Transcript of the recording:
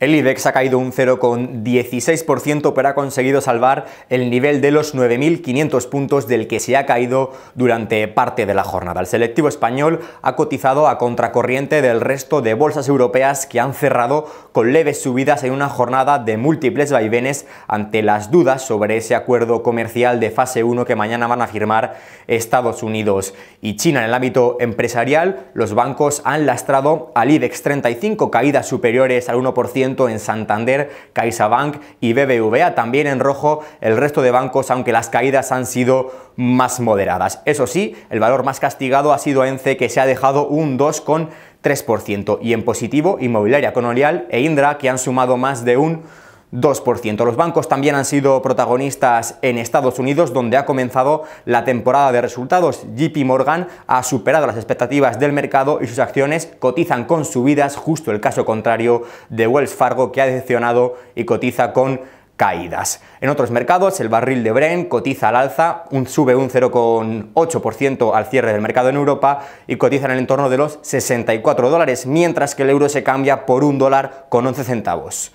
El IBEX ha caído un 0,16%, pero ha conseguido salvar el nivel de los 9.500 puntos del que se ha caído durante parte de la jornada. El selectivo español ha cotizado a contracorriente del resto de bolsas europeas que han cerrado con leves subidas en una jornada de múltiples vaivenes ante las dudas sobre ese acuerdo comercial de fase 1 que mañana van a firmar Estados Unidos y China. En el ámbito empresarial, los bancos han lastrado al IBEX 35 caídas superiores al 1% en Santander, CaixaBank y BBVA. También en rojo el resto de bancos, aunque las caídas han sido más moderadas. Eso sí, el valor más castigado ha sido ENCE, que se ha dejado un 2,3%. Y en positivo, Inmobiliaria Colonial e Indra, que han sumado más de un 2%. Los bancos también han sido protagonistas en Estados Unidos, donde ha comenzado la temporada de resultados. JP Morgan ha superado las expectativas del mercado y sus acciones cotizan con subidas, justo el caso contrario de Wells Fargo, que ha decepcionado y cotiza con caídas. En otros mercados, el barril de Brent cotiza al alza, un, sube un 0,8% al cierre del mercado en Europa y cotiza en el entorno de los 64 dólares, mientras que el euro se cambia por un dólar con 11 centavos.